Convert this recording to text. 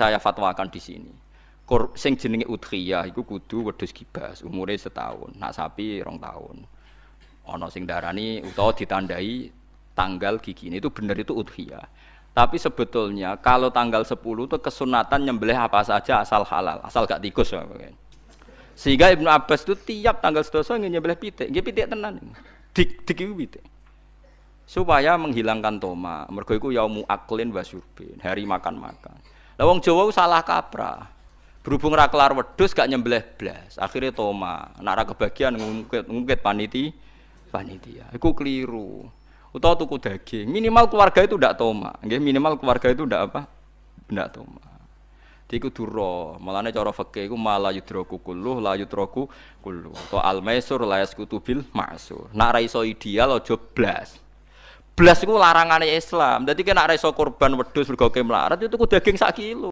saya fatwakan di sini. Kor, sing jenenge udhiyah iku kudu wedhus kibas, umurnya setahun, nak sapi rong tahun. Ana sing darani utawa ditandai tanggal gigi ini itu benar itu udhiyah. Tapi sebetulnya kalau tanggal 10 itu kesunatan nyembelih apa saja asal halal, asal gak tikus Sehingga Ibnu Abbas itu tiap tanggal 10 ingin nyembelih pitik, nggih pitik tenan. Dik dik itu pitik. Supaya menghilangkan toma. Mergo iku yaumu aklin wasyurbin, hari makan-makan. Lah wong Jawa salah kaprah. Berhubung ra kelar wedhus gak nyembelih blas. Akhirnya toma, nara ra kebagian ngungkit, ngungkit paniti panitia. Iku keliru. Utawa tuku daging. Minimal keluarga itu ndak toma. Nggih, minimal keluarga itu ndak apa? Ndak toma. Iku duro, malane cara fikih iku mala yudroku kulluh la yudroku kulluh. To al maisur la yaskutu bil ma'sur. Nara ra iso ideal aja blas. Blas iku larangannya Islam. jadi kena ora korban kurban wedhus mergo melarat itu daging sak kilo.